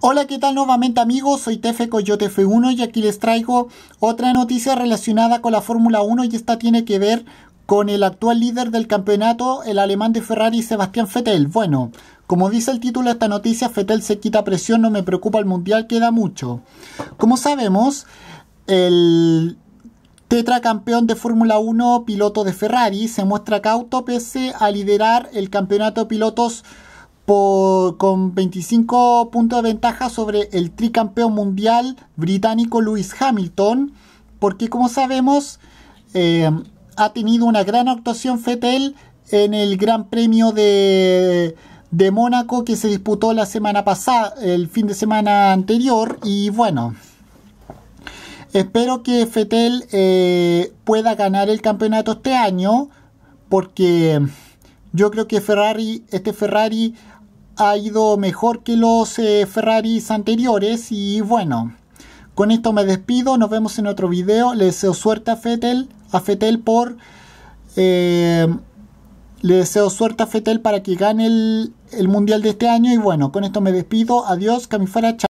Hola, ¿qué tal nuevamente amigos? Soy Tefe Coyote F1 y aquí les traigo otra noticia relacionada con la Fórmula 1 y esta tiene que ver con el actual líder del campeonato, el alemán de Ferrari, Sebastián Fettel. Bueno, como dice el título de esta noticia, Fettel se quita presión, no me preocupa el mundial, queda mucho. Como sabemos, el tetracampeón de Fórmula 1, piloto de Ferrari, se muestra cauto pese a liderar el campeonato de pilotos con 25 puntos de ventaja sobre el tricampeón mundial británico Lewis Hamilton, porque como sabemos eh, ha tenido una gran actuación Fettel en el Gran Premio de, Mónaco que se disputó la semana pasada, el fin de semana anterior, y bueno. Espero que Fettel eh, pueda ganar el campeonato este año, porque yo creo que Ferrari, este Ferrari ha ido mejor que los eh, Ferraris anteriores y bueno, con esto me despido, nos vemos en otro video, le deseo suerte a Fetel, a Fetel por... Eh, le deseo suerte a Fetel para que gane el, el Mundial de este año y bueno, con esto me despido, adiós, Camifara, chao.